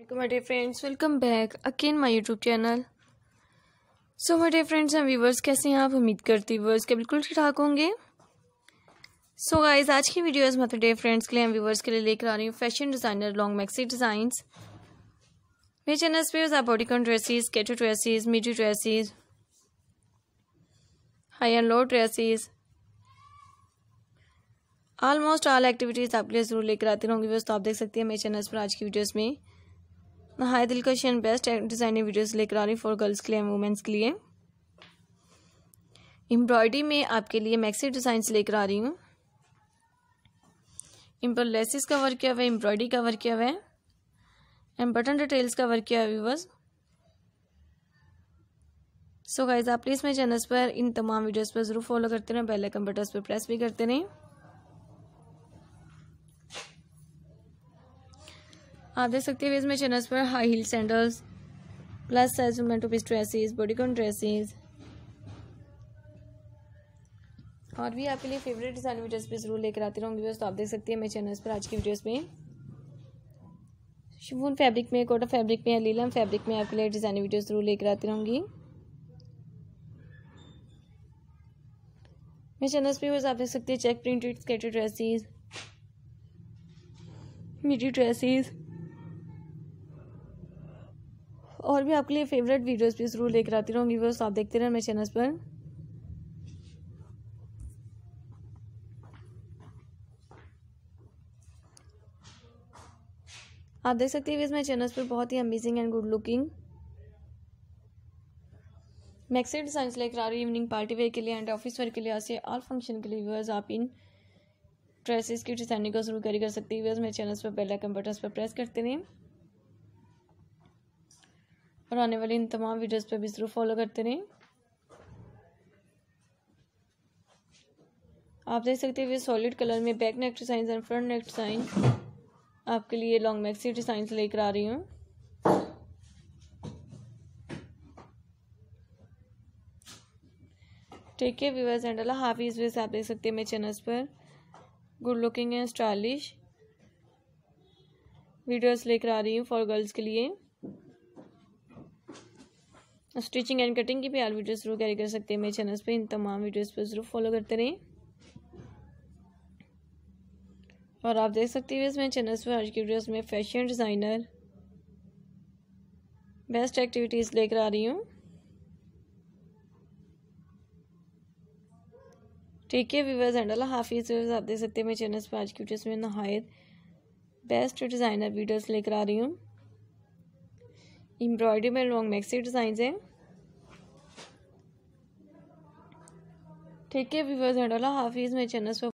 welcome my dear friends welcome back again my YouTube channel so my dear friends and viewers कैसे हैं आप उम्मीद करती viewers के बिल्कुल ठीक ठाक होंगे सो so आज की वीडियोस मैं अपने फ्रेंड्स के लिए एंड व्यूवर्स के लिए लेकर आ रही हूँ fashion designer long maxi design मेरे चैनल पे आप बॉडीकॉन ड्रेसिस केटो dresses midi dresses high and low dresses almost all activities आपके लिए जरूर लेकर आती रहूँगी व्यवस्था तो आप देख सकती हैं मेरे चैनल पर आज की वीडियोज़ में हाय दिलकश एंड बेस्ट डिज़ाइनिंग वीडियोस लेकर आ रही फॉर गर्ल्स के लिए वुमेंस के लिए एम्ब्रॉयडरी में आपके लिए मैक्सी डिजाइन लेकर आ रही हूँ इन पर लेसिस का वर्क किया हुआ है एम्ब्रॉयडरी का वर्क किया हुआ है एंड बटन डिटेल्स का वर्क किया हुआ है सो गाइज आप प्लीज़ मेरे चैनल्स पर इन तमाम वीडियोस पर ज़रूर फॉलो करते रहें बेल आइकन बटन पर प्रेस भी करते रहें आप देख सकते हैं इसमें चैनल्स पर high heel sandals plus size में two piece dresses bodycon dresses और भी आपके लिए फेवरेट डिज़ाइन वीडियोस भी ज़रूर लेकर आती रहूँगी तो आप देख सकते हैं मेरे चैनल्स पर आज की वीडियोस में शिफून फैब्रिक में कोटा फैब्रिक में या लीलम फैब्रिक में आपके लिए डिज़ाइन वीडियोस ज़रूर लेकर आती रहूँगी मेरे चैनल्स पे आप देख सकते हैं check printed skated dresses midi dresses और भी आपके लिए फेवरेट वीडियोस भी जरूर लेकर आती रहूँगी वीडियोस आप देखते रहें मेरे चैनल पर आप देख सकते हैं मेरे चैनल पर बहुत ही amazing and good looking maxi design लेकर आ रही इवनिंग पार्टी वेयर के लिए एंड ऑफिस वेयर के लिए ऐसे ऑल फंक्शन के लिए व्यूअर्स आप इन ड्रेसेस की डिजाइनिंग को जरूर कैरी कर सकती है व्यूअर्स मेरे चैनल पर बेल आइकन बटन पर प्रेस करते रहें और आने वाली इन तमाम वीडियोस पर भी ज़रूर फॉलो करते रहें आप देख सकते हैं ये सॉलिड कलर में back neck design and front neck design आपके लिए लॉन्ग मैक्सी डिज़ाइन लेकर आ रही हूँ ठीक है व्यूअर्स एंड अल्लाह हाफिज़ व्यवर्स आप देख सकते हैं मेरे चैनल्स पर good looking and stylish videos लेकर आ रही हूँ फॉर गर्ल्स के लिए स्टिचिंग एंड कटिंग की भी आर वीडियो जरूर कैरी कर सकते हैं मेरे चैनल्स पे इन तमाम वीडियोस पे ज़रूर फॉलो करते रहें और आप देख सकते हो मेरे चैनल्स पर आज की वीडियोस में फैशन डिज़ाइनर बेस्ट एक्टिविटीज़ लेकर आ रही हूँ ठीक है व्यूवर्स एंड अल्लाह हाफिज़ व्यूवर्स आप देख सकते हैं मेरे चैनल्स पर आज की वीडियोज में नहायत बेस्ट डिज़ाइनर वीडियोज़ लेकर आ रही हूँ एम्ब्रॉयडरी में लॉन्ग मैक्सी डिज़ाइन हैं ठीक है व्यूवर्स एंड हेडोला हाफिज़ मेरे चैनल